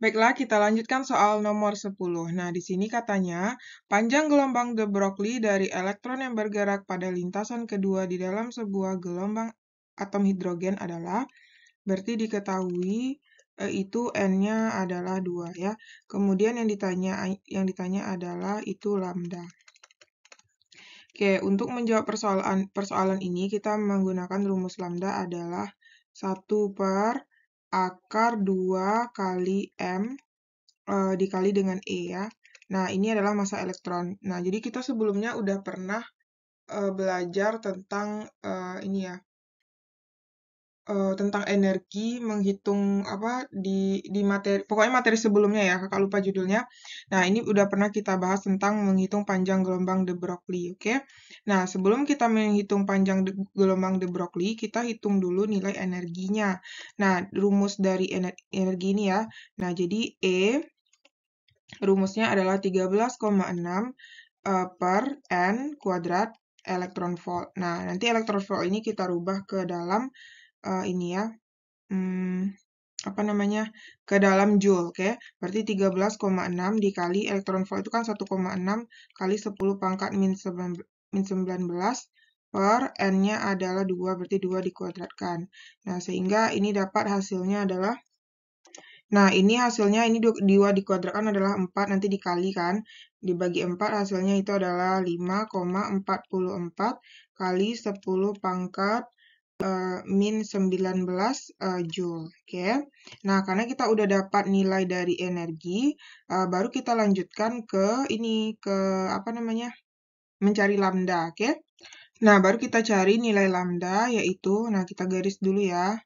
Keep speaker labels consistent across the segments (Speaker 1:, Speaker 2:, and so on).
Speaker 1: Baiklah, kita lanjutkan soal nomor 10. Nah, di sini katanya, panjang gelombang de Broglie dari elektron yang bergerak pada lintasan kedua di dalam sebuah gelombang atom hidrogen adalah, berarti diketahui e, itu N-nya adalah 2 ya. Kemudian yang ditanya yang ditanya adalah itu lambda. Oke, untuk menjawab persoalan persoalan ini kita menggunakan rumus lambda adalah 1 per akar 2 kali M e, dikali dengan E ya. Nah, ini adalah masa elektron. Nah, jadi kita sebelumnya udah pernah e, belajar tentang e, ini ya, uh, tentang energi, menghitung apa, di di materi pokoknya materi sebelumnya ya, Kakak lupa judulnya. Nah, ini udah pernah kita bahas tentang menghitung panjang gelombang de Broglie, oke? Nah, sebelum kita menghitung panjang de gelombang de Broglie, kita hitung dulu nilai energinya. Nah, rumus dari ener energi ini ya. Nah, jadi E rumusnya adalah 13,6 eh, per N kuadrat elektron volt. Nah, nanti elektron volt ini kita rubah ke dalam uh, ini ya, hmm, apa namanya, ke dalam Joule. Oke, okay? berarti 13,6 dikali elektron volt itu kan 1,6 kali 10 pangkat min 19, per N-nya adalah 2, berarti 2 dikuadratkan. Nah, sehingga ini dapat hasilnya adalah Nah, ini hasilnya ini 2 dikuadratkan adalah 4, nanti dikali kan. Dibagi 4, hasilnya itu adalah 5,44 kali 10 pangkat Eh, min 19 uh, eh, Joule. Oke. Okay. Nah, karena kita udah dapat nilai dari energi, uh, baru kita lanjutkan ke ini, ke apa namanya, mencari lambda. Oke. Okay. Nah, baru kita cari nilai lambda, yaitu, nah kita garis dulu ya,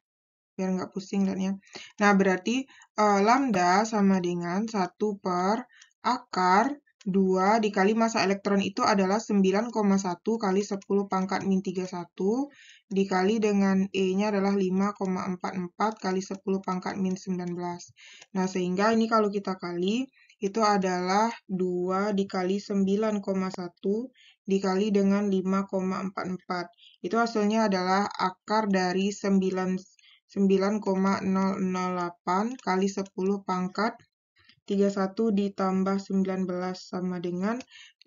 Speaker 1: biar nggak pusing ya. Nah, berarti uh, lambda sama dengan 1 per akar 2 dikali masa elektron itu adalah 9,1 kali 10 pangkat min 31 dikali dengan E-nya adalah 5,44 kali 10 pangkat min 19. Nah, sehingga ini kalau kita kali, itu adalah 2 dikali 9,1 dikali dengan 5,44. Itu hasilnya adalah akar dari 9,008 kali 10 pangkat 31 ditambah 19 sama dengan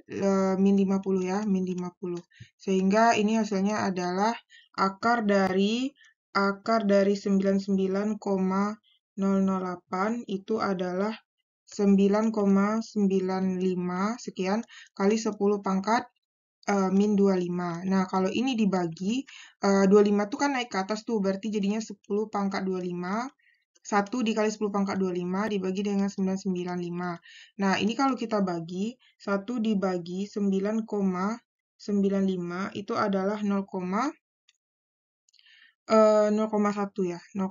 Speaker 1: Eh, min 50 ya, min 50. Sehingga ini hasilnya adalah akar dari akar dari 99,008 itu adalah 9,95 sekian kali 10 pangkat uh, min 25. Nah, kalau ini dibagi, uh, 25 itu kan naik ke atas tuh, berarti jadinya 10 pangkat 25. 1 dikali 10 pangkat 25 dibagi dengan 995. Nah, ini kalau kita bagi, 1 dibagi 9,95 itu adalah 0, Uh, 0,1 ya, 0,1.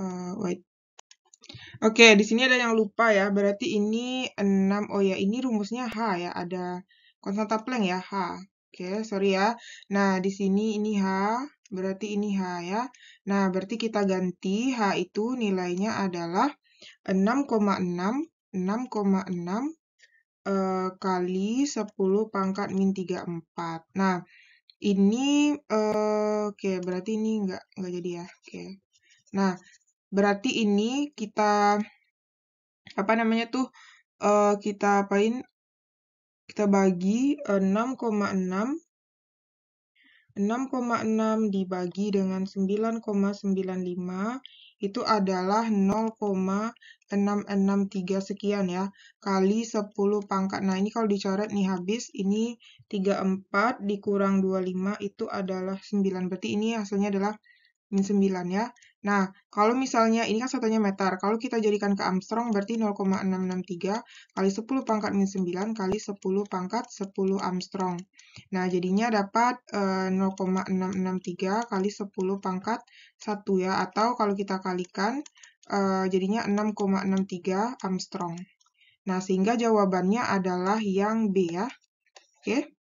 Speaker 1: Uh, eh, wait. Oke, okay, di sini ada yang lupa ya, berarti ini 6. Oh ya, ini rumusnya H ya, ada konstanta Planck ya, H. Oke, okay, sorry ya. Nah, di sini ini H, berarti ini H ya. Nah, berarti kita ganti H itu nilainya adalah 6,6, 6,6 e, kali 10 pangkat min 34. Nah, ini e, oke okay, berarti ini nggak enggak jadi ya. Oke. Okay. Nah, berarti ini kita apa namanya tuh e, kita apain? Kita bagi 6,6 6,6 dibagi dengan 9,95 itu adalah 0,663 sekian ya kali 10 pangkat. Nah ini kalau dicoret nih habis ini 34 dikurang 25 itu adalah 9. Berarti ini hasilnya adalah 9 ya. Nah, kalau misalnya ini kan satunya meter, kalau kita jadikan ke Armstrong berarti 0,663 kali 10 pangkat minus 9 kali 10 pangkat 10 Armstrong. Nah, jadinya dapat e, eh, 0,663 kali 10 pangkat 1 ya, atau kalau kita kalikan e, jadinya 6,63 Armstrong. Nah, sehingga jawabannya adalah yang B ya. Oke.